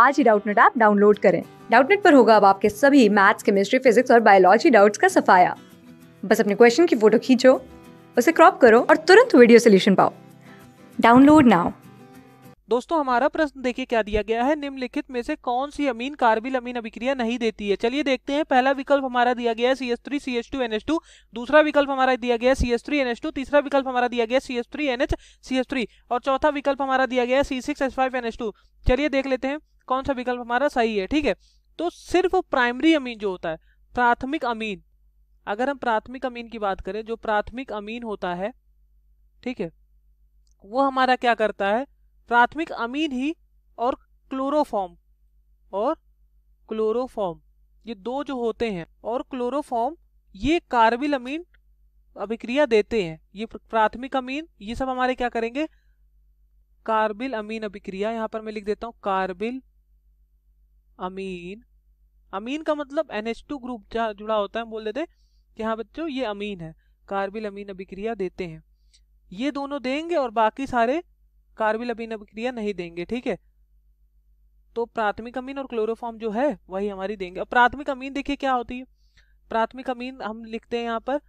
आज ही Doubtnut app download करें डाउटनेट पर होगा अब आपके सभी मैथ्स केमिस्ट्री फिजिक्स और बायोलॉजी डाउट्स का सफाया बस अपने क्वेश्चन की फोटो खींचो उसे क्रॉप करो और तुरंत वीडियो सोल्यूशन पाओ डाउनलोड नाउ दोस्तों हमारा प्रश्न देखिए क्या दिया गया है निम्नलिखित में से कौन सी अमीन कार्बिल अमीन अभिक्रिया नहीं देती है चलिए देखते हैं पहला विकल्प हमारा दिया गया है C S three C H two N H two दूसरा विकल्प हमारा दिया गया है C S three N H two तीसरा विकल्प हमारा दिया गया C S three N H C S three और चौथा विकल्प हमारा दिया गया है C six S five N H two चलिए देख लेते हैं कौन सा विकल्प हमारा सही है ठीक है तो सिर्फ प्राइमरी अमीन जो होता है प्राथमिक अमीन अगर हम प्राथमिक अमीन की बात करें जो प्राथमिक अमीन होता है ठीक है वो हमारा क्या करता है प्राथमिक अमीन ही और क्लोरोफॉर्म और क्लोरोफॉर्म ये दो जो होते हैं और क्लोरोफॉर्म ये कार्बिल अमीन अभिक्रिया देते हैं ये प्राथमिक अमीन ये सब हमारे क्या करेंगे कार्बिल अमीन अभिक्रिया यहाँ पर मैं लिख देता हूँ कार्बिल अमीन अमीन का मतलब एन ग्रुप जहाँ जुड़ा होता है बोल देते कि हाँ बच्चों ये अमीन है कार्बिल अमीन अभिक्रिया देते हैं ये दोनों देंगे और बाकी सारे कार्बिल अमीन अभिक्रिया नहीं देंगे ठीक है तो प्राथमिक अमीन और क्लोरोफॉर्म जो है वही हमारी देंगे और प्राथमिक अमीन देखिए क्या होती है प्राथमिक अमीन हम लिखते हैं यहाँ पर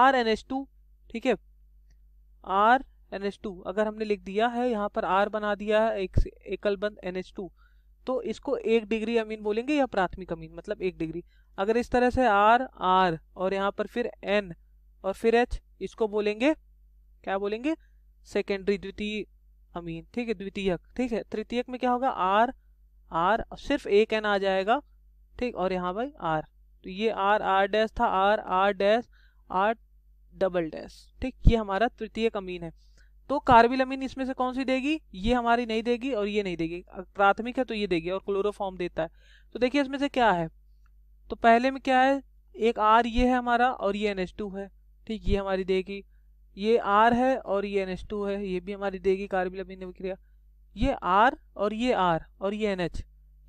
आर एन एच टू ठीक है आर एन एच टू अगर हमने लिख दिया है यहाँ पर आर बना दिया है एक एकल बंद एन एच टू तो इसको एक डिग्री अमीन बोलेंगे या प्राथमिक अमीन मतलब एक डिग्री अगर इस तरह से आर आर और यहाँ पर फिर एन और फिर एच इसको बोलेंगे क्या बोलेंगे सेकेंडरी द्वितीय अमीन ठीक है द्वितीयक ठीक है तृतीयक में क्या होगा आर आर सिर्फ एक एन आ जाएगा ठीक और यहाँ भाई आर तो ये आर आर डैश था R R dash R double dash ठीक ये हमारा तृतीय अमीन है तो अमीन इसमें से कौन सी देगी ये हमारी नहीं देगी और ये नहीं देगी प्राथमिक है तो ये देगी और क्लोरोफॉर्म देता है तो देखिए इसमें से क्या है तो पहले में क्या है एक आर ये है हमारा और ये एन है ठीक ये हमारी देगी ये आर है और ये एन है ये भी हमारी देगी कार्बिलामिन विक्रिया ये आर और ये आर और ये एन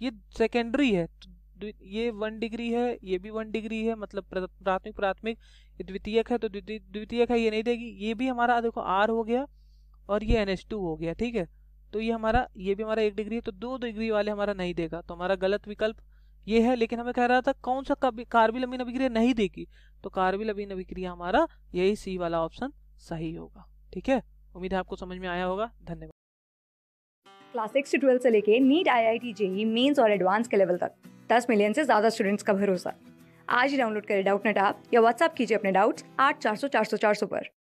ये सेकेंडरी है तो ये वन डिग्री है ये भी वन डिग्री है मतलब प्राथमिक प्राथमिक द्वितीयक है तो द्वितीयक है ये नहीं देगी ये भी हमारा देखो आर हो गया और ये एन हो गया ठीक है तो ये हमारा ये भी हमारा एक डिग्री है तो दो डिग्री वाले हमारा नहीं देगा तो हमारा गलत विकल्प ये है लेकिन हमें कह रहा था कौन सा कार्बिल अमीन अभिक्रिया नहीं देगी तो कार्बिल अमीन अभिक्रिया हमारा यही सी वाला ऑप्शन सही होगा ठीक है उम्मीद है आपको समझ में आया होगा धन्यवाद क्लास सिक्स से ट्वेल्थ से लेके NEET I I T JEE mains और एडवांस के लेवल तक दस मिलियन से ज्यादा स्टूडेंट्स का भरोसा आज ही डाउनलोड करें डाउट नेट आप या व्हाट्सअप कीजिए अपने डाउट्स आठ चार सौ चार सौ चार सौ पर